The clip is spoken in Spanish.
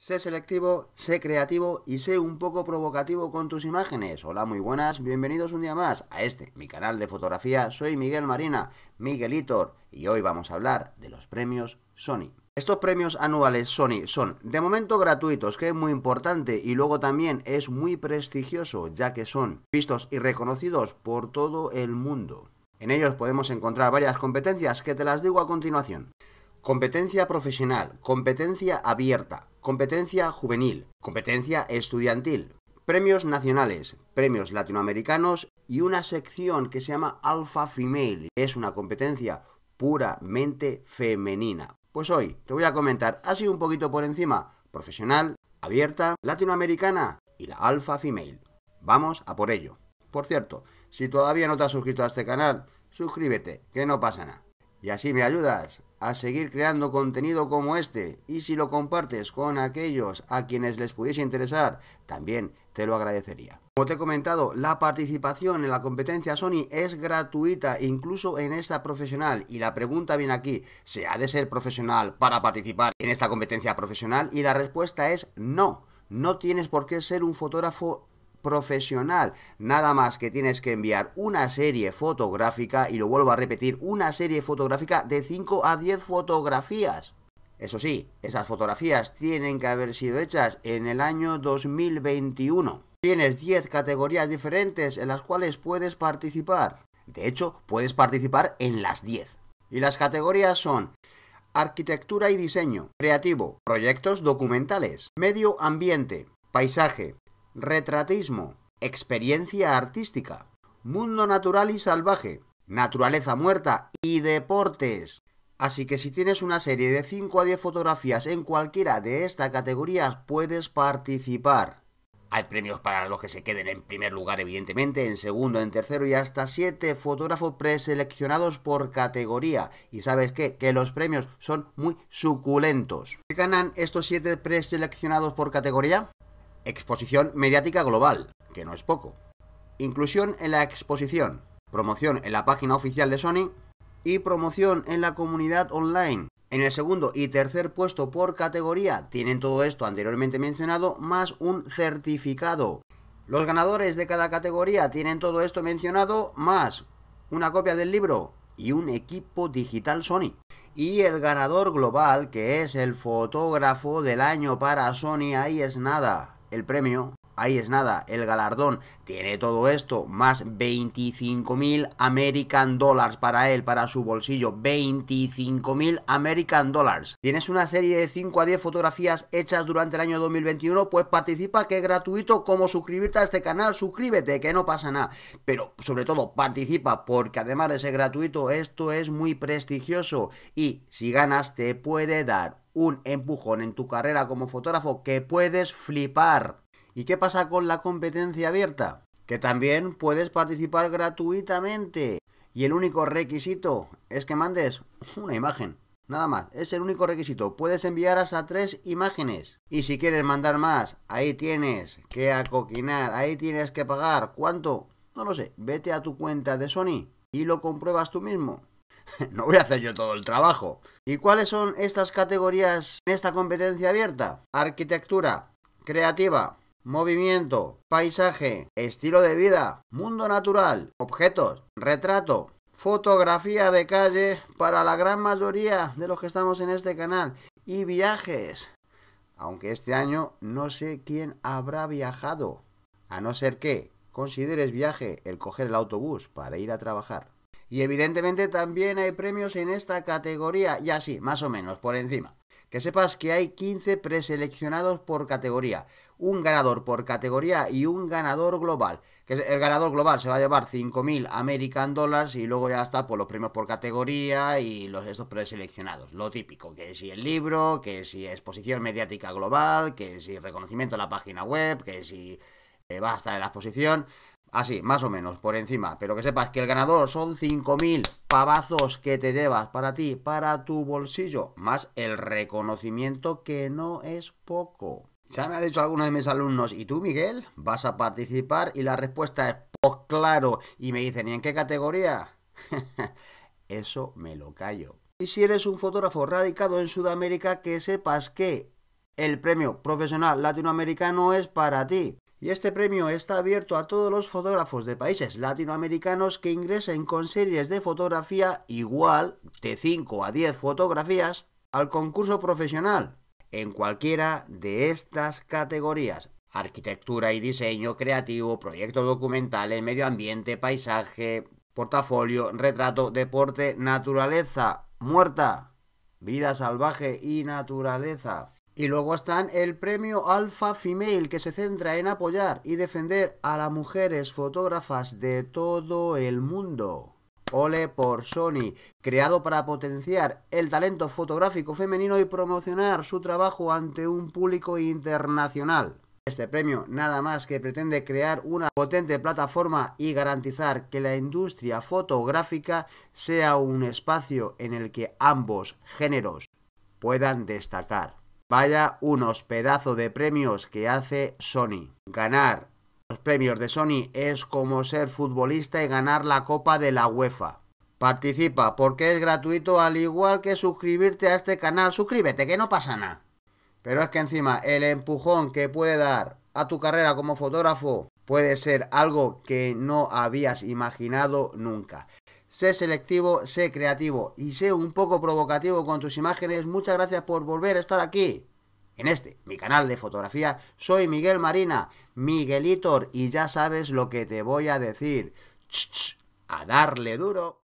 Sé selectivo, sé creativo y sé un poco provocativo con tus imágenes. Hola, muy buenas, bienvenidos un día más a este, mi canal de fotografía. Soy Miguel Marina, Miguelitor, y hoy vamos a hablar de los premios Sony. Estos premios anuales Sony son de momento gratuitos, que es muy importante y luego también es muy prestigioso, ya que son vistos y reconocidos por todo el mundo. En ellos podemos encontrar varias competencias que te las digo a continuación. Competencia profesional, competencia abierta, competencia juvenil, competencia estudiantil, premios nacionales, premios latinoamericanos y una sección que se llama Alpha Female. Es una competencia puramente femenina. Pues hoy te voy a comentar así un poquito por encima, profesional, abierta, latinoamericana y la Alpha Female. Vamos a por ello. Por cierto, si todavía no te has suscrito a este canal, suscríbete, que no pasa nada. Y así me ayudas a seguir creando contenido como este y si lo compartes con aquellos a quienes les pudiese interesar, también te lo agradecería. Como te he comentado, la participación en la competencia Sony es gratuita, incluso en esta profesional. Y la pregunta viene aquí, ¿se ha de ser profesional para participar en esta competencia profesional? Y la respuesta es no. No tienes por qué ser un fotógrafo profesional. Nada más que tienes que enviar una serie fotográfica, y lo vuelvo a repetir, una serie fotográfica de 5 a 10 fotografías. Eso sí, esas fotografías tienen que haber sido hechas en el año 2021. Tienes 10 categorías diferentes en las cuales puedes participar. De hecho, puedes participar en las 10. Y las categorías son arquitectura y diseño, creativo, proyectos documentales, medio ambiente, paisaje, retratismo, experiencia artística, mundo natural y salvaje, naturaleza muerta y deportes. Así que si tienes una serie de 5 a 10 fotografías en cualquiera de estas categorías puedes participar. Hay premios para los que se queden en primer lugar, evidentemente, en segundo, en tercero y hasta siete fotógrafos preseleccionados por categoría. Y sabes qué? Que los premios son muy suculentos. ¿Qué ganan estos siete preseleccionados por categoría? Exposición mediática global, que no es poco. Inclusión en la exposición, promoción en la página oficial de Sony y promoción en la comunidad online. En el segundo y tercer puesto por categoría tienen todo esto anteriormente mencionado más un certificado. Los ganadores de cada categoría tienen todo esto mencionado más una copia del libro y un equipo digital Sony. Y el ganador global, que es el fotógrafo del año para Sony, ahí es nada el premio, ahí es nada, el galardón. Tiene todo esto, más 25.000 American Dollars para él, para su bolsillo. 25.000 American Dollars. ¿Tienes una serie de 5 a 10 fotografías hechas durante el año 2021? Pues participa, que es gratuito. Como suscribirte a este canal, suscríbete, que no pasa nada. Pero sobre todo, participa, porque además de ser gratuito, esto es muy prestigioso. Y si ganas, te puede dar un empujón en tu carrera como fotógrafo que puedes flipar. ¿Y qué pasa con la competencia abierta? Que también puedes participar gratuitamente. Y el único requisito es que mandes una imagen. Nada más, es el único requisito. Puedes enviar hasta tres imágenes. Y si quieres mandar más, ahí tienes que acoquinar, ahí tienes que pagar. ¿Cuánto? No lo sé. Vete a tu cuenta de Sony y lo compruebas tú mismo. no voy a hacer yo todo el trabajo. ¿Y cuáles son estas categorías en esta competencia abierta? Arquitectura, creativa, movimiento, paisaje, estilo de vida, mundo natural, objetos, retrato, fotografía de calle para la gran mayoría de los que estamos en este canal y viajes. Aunque este año no sé quién habrá viajado. A no ser que consideres viaje el coger el autobús para ir a trabajar. Y evidentemente también hay premios en esta categoría, y así, más o menos, por encima. Que sepas que hay 15 preseleccionados por categoría, un ganador por categoría y un ganador global. Que el ganador global se va a llevar 5.000 American Dollars y luego ya está por pues, los premios por categoría y los estos preseleccionados. Lo típico, que si el libro, que si exposición mediática global, que si reconocimiento a la página web, que si eh, va a estar en la exposición. Así, más o menos, por encima. Pero que sepas que el ganador son 5.000 pavazos que te llevas para ti, para tu bolsillo. Más el reconocimiento que no es poco. Ya me ha dicho algunos de mis alumnos, ¿y tú, Miguel? ¿Vas a participar? Y la respuesta es, pues claro. Y me dicen, ¿y en qué categoría? Eso me lo callo. Y si eres un fotógrafo radicado en Sudamérica, que sepas que el premio profesional latinoamericano es para ti y este premio está abierto a todos los fotógrafos de países latinoamericanos que ingresen con series de fotografía igual de 5 a 10 fotografías al concurso profesional en cualquiera de estas categorías. Arquitectura y diseño creativo, proyectos documentales, medio ambiente, paisaje, portafolio, retrato, deporte, naturaleza, muerta, vida salvaje y naturaleza. Y luego están el premio Alpha Female, que se centra en apoyar y defender a las mujeres fotógrafas de todo el mundo. Ole por Sony, creado para potenciar el talento fotográfico femenino y promocionar su trabajo ante un público internacional. Este premio nada más que pretende crear una potente plataforma y garantizar que la industria fotográfica sea un espacio en el que ambos géneros puedan destacar. Vaya unos pedazos de premios que hace Sony. Ganar los premios de Sony es como ser futbolista y ganar la Copa de la UEFA. Participa porque es gratuito al igual que suscribirte a este canal. Suscríbete que no pasa nada. Pero es que encima el empujón que puede dar a tu carrera como fotógrafo puede ser algo que no habías imaginado nunca sé selectivo, sé creativo y sé un poco provocativo con tus imágenes. Muchas gracias por volver a estar aquí. En este, mi canal de fotografía, soy Miguel Marina, Miguelitor, y ya sabes lo que te voy a decir. a darle duro.